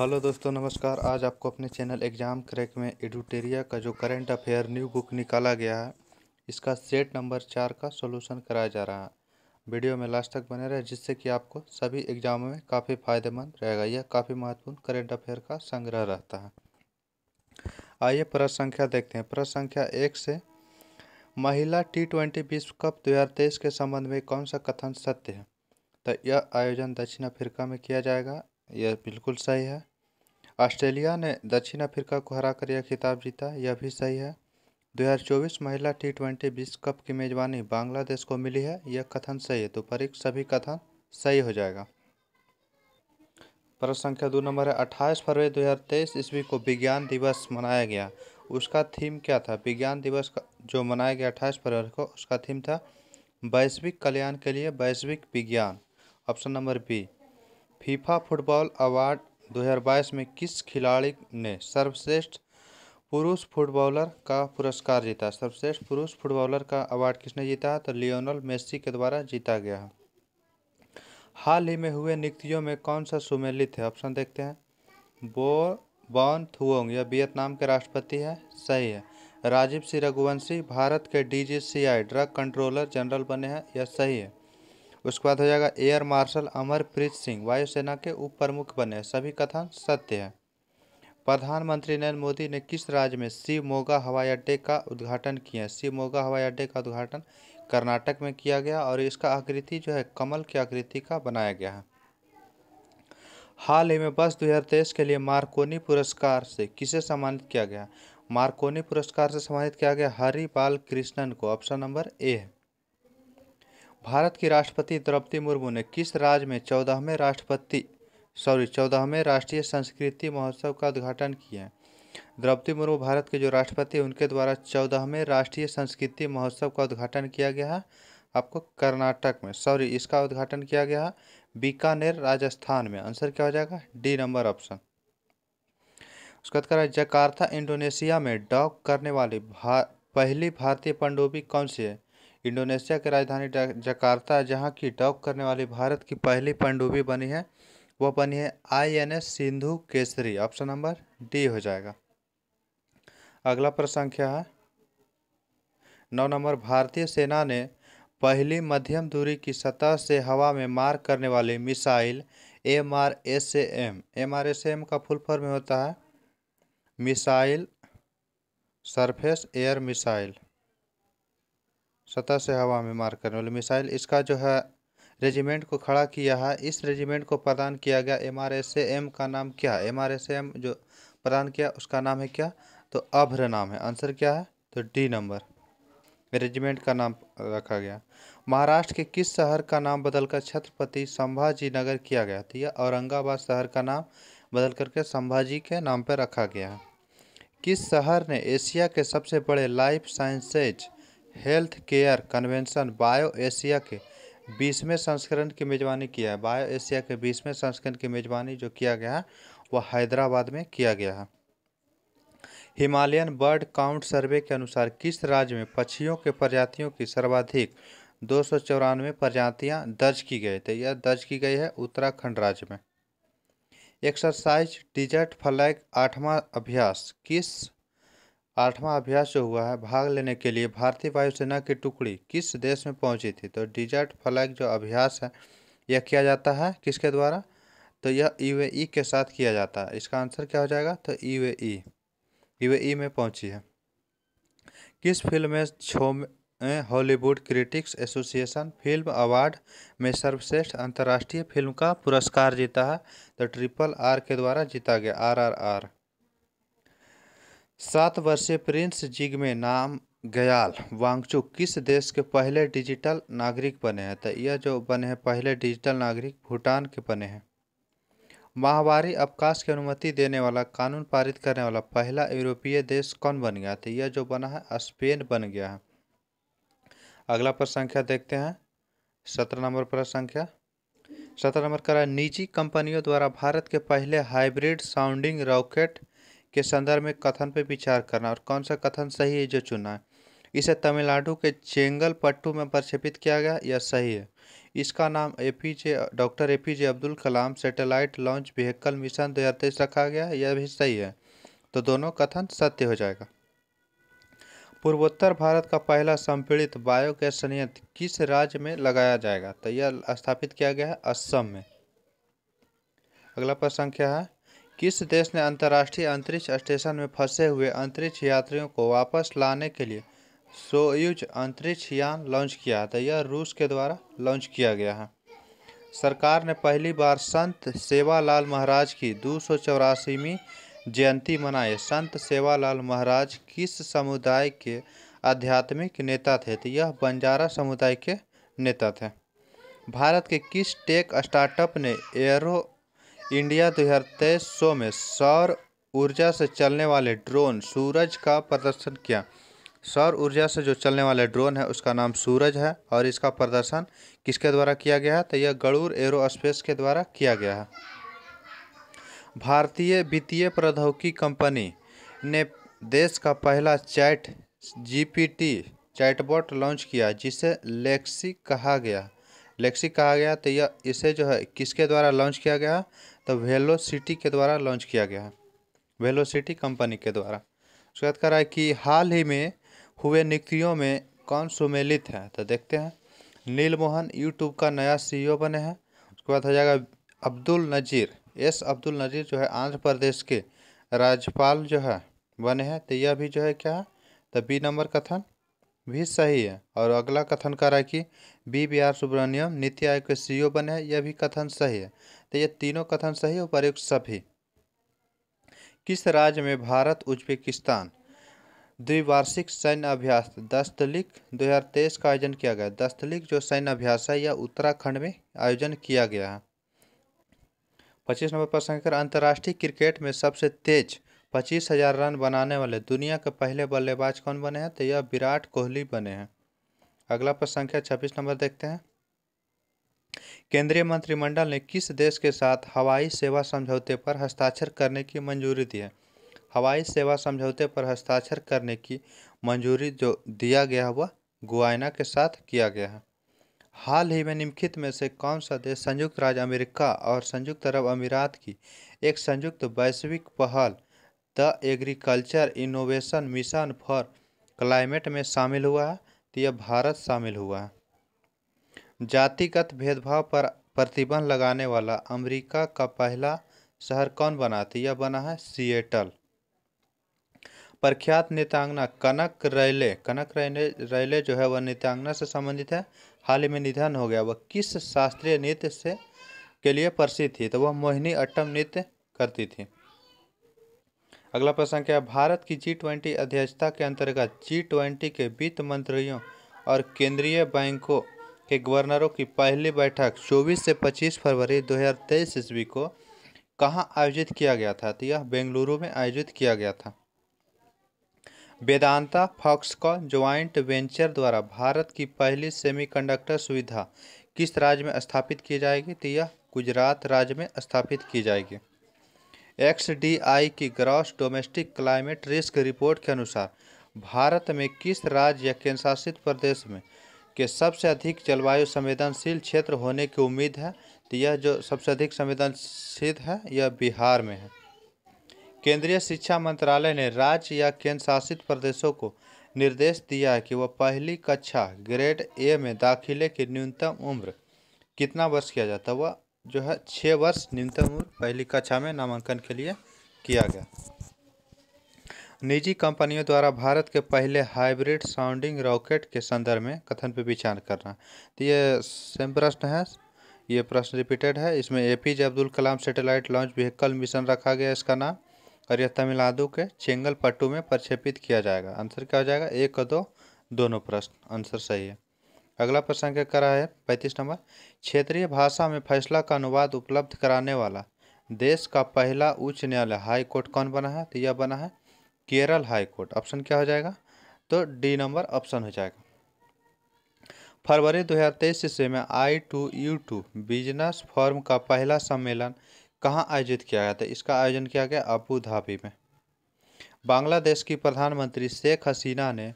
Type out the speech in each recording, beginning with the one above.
hello दोस्तों नमस्कार आज आपको अपने चैनल एग्ज़ाम क्रैक में एडुटेरिया का जो करंट अफेयर न्यू बुक निकाला गया है इसका सेट नंबर चार का सोल्यूशन कराया जा रहा है वीडियो में लास्ट तक बने रहे जिससे कि आपको सभी एग्जामों में काफ़ी फायदेमंद रहेगा यह काफ़ी महत्वपूर्ण करंट अफेयर का संग्रह रहता है आइए प्रश्न संख्या देखते हैं प्रश्न संख्या एक से महिला टी ट्वेंटी विश्व कप दो के संबंध में कौन सा कथन सत्य है तो यह आयोजन दक्षिण अफ्रीका में किया जाएगा यह बिल्कुल सही है ऑस्ट्रेलिया ने दक्षिण अफ्रीका को हराकर यह खिताब जीता यह भी सही है 2024 महिला टी ट्वेंटी विश्व कप की मेजबानी बांग्लादेश को मिली है यह कथन सही है तो परीक्ष सभी कथन सही हो जाएगा प्रश्न संख्या दो नंबर है अट्ठाईस फरवरी 2023 ईस्वी को विज्ञान दिवस मनाया गया उसका थीम क्या था विज्ञान दिवस का जो मनाया गया अट्ठाईस फरवरी को उसका थीम था वैश्विक कल्याण के लिए वैश्विक विज्ञान option number B FIFA football award 2022 में किस खिलाड़ी ने सर्वश्रेष्ठ पुरुष फुटबॉलर का पुरस्कार जीता सर्वश्रेष्ठ पुरुष फुटबॉलर का अवार्ड किसने जीता तो लियोनल मेस्सी के द्वारा जीता गया हाल ही में हुए नियुक्तियों में कौन सा सुमेलित है ऑप्शन देखते हैं बो बॉन थुओंग यह वियतनाम के राष्ट्रपति है सही है राजीव सिंह रघुवंशी भारत के डीजीसीआई ड्रग कंट्रोलर जनरल बने हैं यह सही है उसके बाद हो जाएगा एयर मार्शल अमरप्रीत सिंह वायुसेना के उप प्रमुख बने सभी कथन सत्य है प्रधानमंत्री नरेंद्र मोदी ने किस राज्य में शिवमोगा हवाई अड्डे का उद्घाटन किया शिवमोगा हवाई अड्डे का उद्घाटन कर्नाटक में किया गया और इसका आकृति जो है कमल की आकृति का बनाया गया है हाल ही में वर्ष दो के लिए मार्कोनी पुरस्कार से किसे सम्मानित किया गया मार्कोनी पुरस्कार से सम्मानित किया गया हरि बाल कृष्णन को ऑप्शन नंबर ए है भारत की राष्ट्रपति द्रौपदी मुर्मू ने किस राज्य में चौदहवें राष्ट्रपति सॉरी चौदहवें राष्ट्रीय संस्कृति महोत्सव का उद्घाटन किया द्रौपदी मुर्मू भारत के जो राष्ट्रपति हैं उनके द्वारा चौदहवें राष्ट्रीय संस्कृति महोत्सव का उद्घाटन किया गया है आपको कर्नाटक में सॉरी इसका उद्घाटन किया गया है बीकानेर राजस्थान में आंसर क्या हो जाएगा डी नंबर ऑप्शन उसके बाद करें जकार्ता इंडोनेशिया में डॉक करने वाली भा, पहली भारतीय पंडुबी कौन सी है इंडोनेशिया की राजधानी जकार्ता जहाँ की डॉक करने वाली भारत की पहली पनडुब्बी बनी है वह बनी है I N S Sindhu Kesari option number D हो जाएगा अगला प्रश्न क्या है नौ नंबर भारतीय सेना ने पहली मध्यम दूरी की सतह से हवा में मार करने वाली missile M R S M M R S M का फुल फॉर्म होता है मिसाइल सरफेस एयर मिसाइल सतह से हवा में मार करने वाली मिसाइल इसका जो है रेजिमेंट को खड़ा किया है इस रेजिमेंट को प्रदान किया गया एम आर एस एम का नाम क्या है एम आर एस एम जो प्रदान किया उसका नाम है क्या तो अभ्र नाम है आंसर क्या है तो डी नंबर रेजिमेंट का नाम रखा गया महाराष्ट्र के किस शहर का नाम बदलकर छत्रपति संभाजी नगर किया गया तो यह औरंगाबाद शहर का नाम बदल करके संभाजी के नाम पर रखा गया किस शहर ने एशिया के सबसे बड़े life sciences healthcare convention bio Asia के बीसवें संस्करण की मेज़बानी किया है बायो एशिया के बीसवें संस्करण की मेज़बानी जो किया गया है वह हैदराबाद में किया गया है हिमालयन बर्ड काउंट सर्वे के अनुसार किस राज्य में पक्षियों के प्रजातियों की सर्वाधिक दो सौ चौरानवे प्रजातियाँ दर्ज की गई थी यह दर्ज की गई है उत्तराखंड राज्य में एक्सरसाइज डिजर्ट फ्लैग आठवां अभ्यास किस आठवां अभ्यास जो हुआ है भाग लेने के लिए भारतीय वायुसेना की टुकड़ी किस देश में पहुंची थी तो डिजर्ट फ्लैग जो अभ्यास है यह किया जाता है किसके द्वारा तो यह यूएई के साथ किया जाता है इसका आंसर क्या हो जाएगा तो यूएई यूएई में पहुंची है किस फिल्म में छोम Hollywood critics association film award में सर्वश्रेष्ठ अंतर्राष्ट्रीय फिल्म का पुरस्कार जीता है तो ट्रिपल आर के द्वारा जीता गया आर आर आर सात वर्षीय प्रिंस में नाम गयाल वांगचुक किस देश के पहले डिजिटल नागरिक बने हैं तो यह जो बने हैं पहले डिजिटल नागरिक भूटान के बने हैं माहवारी अवकाश की अनुमति देने वाला कानून पारित करने वाला पहला यूरोपीय देश कौन बन गया था तो यह जो बना है स्पेन बन गया है अगला प्रश्न संख्या देखते हैं सत्रह नंबर प्रश्न संख्या सत्रह नंबर करा निजी कंपनियों द्वारा भारत के पहले हाइब्रिड साउंडिंग रॉकेट के संदर्भ में कथन पर विचार करना और कौन सा कथन सही है जो चुना है इसे तमिलनाडु के चेंगलपट्टू में प्रक्षेपित किया गया यह सही है इसका नाम A P J doctor A P J Abdul Kalam satellite launch vehicle mission दो हज़ार तेईस रखा गया यह भी सही है तो दोनों कथन सत्य हो जाएगा पूर्वोत्तर भारत का पहला संपीड़ित बायोगैस संयंत्र किस राज्य में लगाया जाएगा तो यह स्थापित किया गया है असम में अगला प्रश्न क्या है किस देश ने अंतर्राष्ट्रीय अंतरिक्ष स्टेशन में फंसे हुए अंतरिक्ष यात्रियों को वापस लाने के लिए सोयूज अंतरिक्ष यान लॉन्च किया था यह रूस के द्वारा लॉन्च किया गया है सरकार ने पहली बार संत सेवालाल महाराज की दो सौ चौरासीवीं जयंती मनाई संत सेवालाल महाराज किस समुदाय के आध्यात्मिक नेता थे तो यह बंजारा समुदाय के नेता थे भारत के किस टेक स्टार्टअप ने एरो इंडिया दो हजार तेईस शो में सौर ऊर्जा से चलने वाले ड्रोन सूरज का प्रदर्शन किया सौर ऊर्जा से जो चलने वाले ड्रोन है उसका नाम सूरज है और इसका प्रदर्शन किसके द्वारा किया गया है तो यह गड़ूर एरोस्पेस के द्वारा किया गया है भारतीय वित्तीय प्रौद्योगिकी कंपनी ने देश का पहला चैट जीपीटी चैटबॉट लॉन्च किया जिसे लेक्सी कहा गया लेक्सिक कहा गया तो यह इसे जो है किसके द्वारा लॉन्च किया गया तो वेलो सिटी के द्वारा लॉन्च किया गया वेलो सिटी कंपनी के द्वारा उसके बाद कह रहा है कि हाल ही में हुए नियुक्तियों में कौन सुमेलित है तो देखते हैं नीलमोहन यूट्यूब का नया सी e बने हैं उसके बाद हो जाएगा अब्दुल नज़ीर एस अब्दुल नज़ीर जो है आंध्र प्रदेश के राज्यपाल जो है बने हैं तो यह भी जो है क्या है तो बी नंबर कथन भी सही है और अगला कथन कह रहा है कि बी बी आर सुब्रमण्यम नीति आयोग के सीईओ बने हैं यह भी कथन सही है तो ये तीनों कथन सही और प्रयुक्त सभी किस राज्य में भारत उज्बेकिस्तान द्विवार्षिक सैन्य अभ्यास दस्तलिक 2023 का आयोजन किया गया दस्तलिक जो सैन्य अभ्यास है यह उत्तराखंड में आयोजन किया गया है पच्चीस नंबर प्रश्न अंतर्राष्ट्रीय क्रिकेट में सबसे तेज पच्चीस हजार रन बनाने वाले दुनिया के पहले बल्लेबाज कौन बने हैं तो यह विराट कोहली बने हैं अगला प्रश्न संख्या छब्बीस नंबर देखते हैं केंद्रीय मंत्रिमंडल ने किस देश के साथ हवाई सेवा समझौते पर हस्ताक्षर करने की मंजूरी दी है हवाई सेवा समझौते पर हस्ताक्षर करने की मंजूरी जो दिया गया वह गुआना के साथ किया गया है हाल ही में निम्नलिखित में से कौन सा देश संयुक्त राज्य अमेरिका और संयुक्त अरब अमीरात की एक संयुक्त वैश्विक पहल the agriculture innovation mission for climate में शामिल हुआ है तो यह भारत शामिल हुआ है जातिगत भेदभाव पर प्रतिबंध लगाने वाला अमेरिका का पहला शहर कौन बना था तो यह बना है सिएटल प्रख्यात नेतांगना कनक रैले कनक रैले रैले जो है वह नेतांगना से संबंधित है हाल ही में निधन हो गया वह किस शास्त्रीय नृत्य से के लिए प्रसिद्ध थी तो वह मोहिनी अट्टम नृत्य करती थी अगला प्रश्न क्या है भारत की जी ट्वेंटी अध्यक्षता के अंतर्गत जी ट्वेंटी के वित्त मंत्रियों और केंद्रीय बैंकों के गवर्नरों की पहली बैठक 24 से 25 फरवरी 2023 ईस्वी को कहाँ आयोजित किया गया था तो यह बेंगलुरु में आयोजित किया गया था वेदांता फॉक्सकॉन ज्वाइंट वेंचर द्वारा भारत की पहली सेमीकंडक्टर सुविधा किस राज्य में स्थापित की जाएगी तो यह गुजरात राज्य में स्थापित की जाएगी एक्सडीआई की gross domestic climate risk report के अनुसार भारत में किस राज्य या केंद्रशासित प्रदेश में के सबसे अधिक जलवायु संवेदनशील क्षेत्र होने की उम्मीद है तो यह जो सबसे अधिक संवेदनशील है यह बिहार में है केंद्रीय शिक्षा मंत्रालय ने राज्य या केंद्र शासित प्रदेशों को निर्देश दिया है कि वह पहली कक्षा ग्रेड ए में दाखिले की न्यूनतम उम्र कितना वर्ष किया जाता है वह जो है छः वर्ष न्यूनतम उम्र पहली कक्षा में नामांकन के लिए किया गया निजी कंपनियों द्वारा भारत के पहले हाइब्रिड साउंडिंग रॉकेट के संदर्भ में कथन पर विचार करना तो ये सेम प्रश्न है ये प्रश्न रिपीटेड है इसमें A P J Abdul Kalam satellite launch vehicle mission रखा गया इसका नाम और यह तमिलनाडु के चेंगलपट्टू में प्रक्षेपित किया जाएगा आंसर क्या हो जाएगा एक और दो दोनों प्रश्न आंसर सही है अगला प्रश्न क्या करा है पैंतीस नंबर क्षेत्रीय भाषा में फैसला का अनुवाद उपलब्ध कराने वाला देश का पहला उच्च न्यायालय हाई कोर्ट कौन बना है तो यह बना है केरल हाई कोर्ट ऑप्शन क्या हो जाएगा तो डी नंबर ऑप्शन हो जाएगा फरवरी 2023 ईस्वी में I two U two business forum का पहला सम्मेलन कहाँ आयोजित किया गया था इसका आयोजन किया गया अबू धाबी में बांग्लादेश की प्रधानमंत्री शेख हसीना ने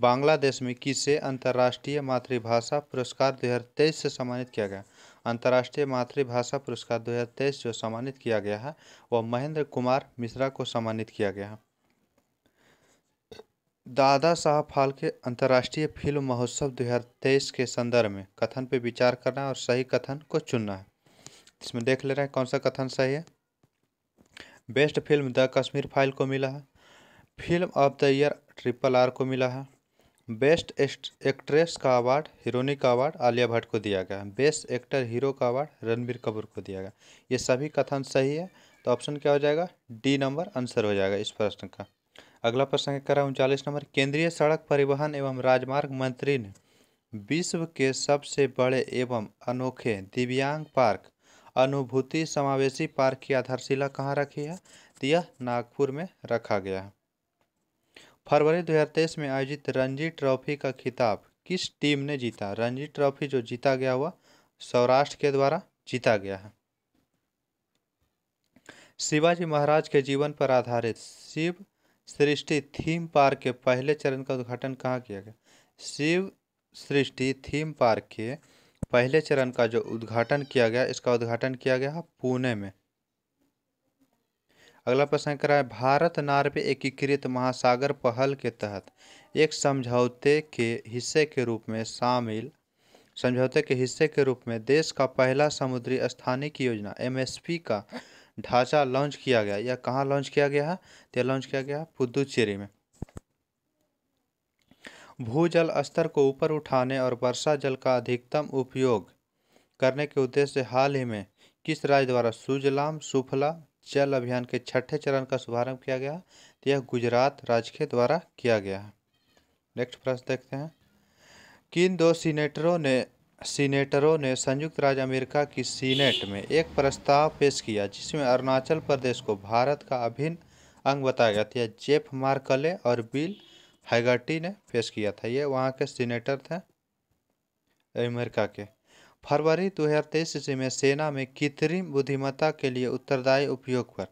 बांग्लादेश में किसे अंतर्राष्ट्रीय मातृभाषा पुरस्कार 2023 से सम्मानित किया गया अंतर्राष्ट्रीय मातृभाषा पुरस्कार 2023 जो सम्मानित किया गया है वह महेंद्र कुमार मिश्रा को सम्मानित किया गया है दादा साहब फाल्के अंतर्राष्ट्रीय फिल्म महोत्सव 2023 के संदर्भ में कथन पर विचार करना है और सही कथन को चुनना है इसमें देख ले रहे हैं कौन सा कथन सही है best film the Kashmir file को मिला है film of the year triple R को मिला है बेस्ट एक्ट्रेस का अवार्ड हिरोनी का अवार्ड आलिया भट्ट को दिया गया बेस्ट एक्टर हीरो का अवार्ड रणबीर कपूर को दिया गया ये सभी कथन सही है तो ऑप्शन क्या हो जाएगा डी नंबर आंसर हो जाएगा इस प्रश्न का अगला प्रश्न कर रहा है उनचालीस नंबर केंद्रीय सड़क परिवहन एवं राजमार्ग मंत्री ने विश्व के सबसे बड़े एवं अनोखे दिव्यांग पार्क अनुभूति समावेशी पार्क की आधारशिला कहाँ रखी है तो यह नागपुर में रखा गया है फरवरी 2023 में आयोजित रणजी ट्रॉफी का खिताब किस टीम ने जीता रणजी ट्रॉफी जो जीता गया हुआ सौराष्ट्र के द्वारा जीता गया है शिवाजी महाराज के जीवन पर आधारित शिव सृष्टि थीम पार्क के पहले चरण का उद्घाटन कहाँ किया गया शिव सृष्टि थीम पार्क के पहले चरण का जो उद्घाटन किया गया इसका उद्घाटन किया गया पुणे में अगला प्रश्न रहा है भारत नार्वे एकीकृत महासागर पहल के तहत एक समझौते के हिस्से के रूप में शामिल समझौते के हिस्से के रूप में देश का पहला समुद्री स्थानीय की योजना एमएसपी का ढांचा लॉन्च किया गया यह कहाँ लॉन्च किया गया है तो यह लॉन्च किया गया पुदुचेरी में भूजल स्तर को ऊपर उठाने और वर्षा जल का अधिकतम उपयोग करने के उद्देश्य से हाल ही में किस राज्य द्वारा सुजलाम सुफला जल अभियान के छठे चरण का शुभारंभ किया गया तो यह गुजरात राज्य के द्वारा किया गया है नेक्स्ट प्रश्न देखते हैं किन दो सीनेटरों ने सीनेटरों ने संयुक्त राज्य अमेरिका की सीनेट में एक प्रस्ताव पेश किया जिसमें अरुणाचल प्रदेश को भारत का अभिन्न अंग बताया गया था यह जेफ मार्कले और बिल हैगर्टी ने पेश किया था ये वहाँ के सीनेटर थे अमेरिका के फरवरी 2023 से में सेना में कृत्रिम बुद्धिमत्ता के लिए उत्तरदायी उपयोग पर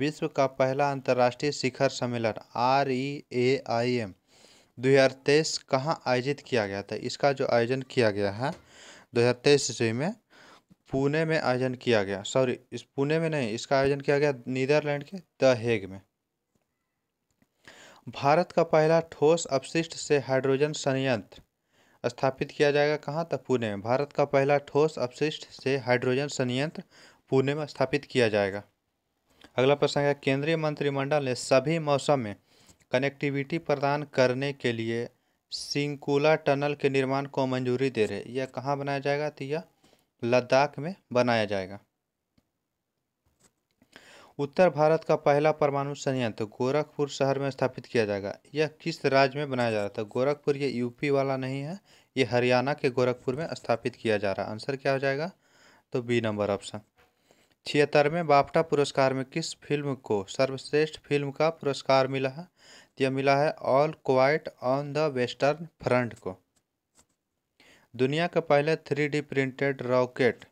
विश्व का पहला अंतर्राष्ट्रीय शिखर सम्मेलन R E A I am दो हज़ार तेईस कहाँ आयोजित किया गया था इसका जो आयोजन किया गया है दो हज़ार तेईस ईस्वी में पुणे में आयोजन किया गया सॉरी इस पुणे में नहीं इसका आयोजन किया गया नीदरलैंड के द हेग में भारत का पहला ठोस अपशिष्ट से हाइड्रोजन संयंत्र स्थापित किया जाएगा कहाँ तक पुणे में भारत का पहला ठोस अपशिष्ट से हाइड्रोजन संयंत्र पुणे में स्थापित किया जाएगा अगला प्रश्न है केंद्रीय मंत्रिमंडल ने सभी मौसम में कनेक्टिविटी प्रदान करने के लिए सिंकुला टनल के निर्माण को मंजूरी दे रहे यह कहाँ बनाया जाएगा तो यह लद्दाख में बनाया जाएगा उत्तर भारत का पहला परमाणु संयंत्र गोरखपुर शहर में स्थापित किया जाएगा यह किस राज्य में बनाया जा रहा था गोरखपुर ये यूपी वाला नहीं है ये हरियाणा के गोरखपुर में स्थापित किया जा रहा है आंसर क्या हो जाएगा तो बी नंबर ऑप्शन छिहत्तरवें बाफ्टा पुरस्कार में किस फिल्म को सर्वश्रेष्ठ फिल्म का पुरस्कार मिला है यह मिला है all quiet on the western front को दुनिया का पहले थ्री प्रिंटेड रॉकेट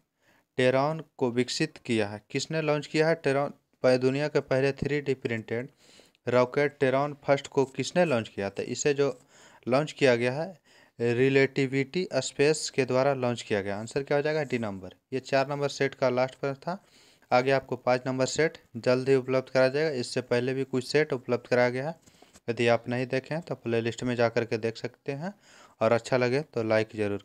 टेरॉन को विकसित किया है किसने लॉन्च किया है टेरॉन दुनिया के पहले three D printed rocket Terran first को किसने लॉन्च किया था इसे जो लॉन्च किया गया है रिलेटिविटी स्पेस के द्वारा लॉन्च किया गया आंसर क्या हो जाएगा डी नंबर ये चार नंबर सेट का लास्ट पर था आगे आपको पाँच नंबर सेट जल्द ही उपलब्ध कराया जाएगा इससे पहले भी कुछ सेट उपलब्ध कराया गया है यदि आप नहीं देखें तो प्ले लिस्ट में जा के देख सकते हैं और अच्छा लगे तो लाइक ज़रूर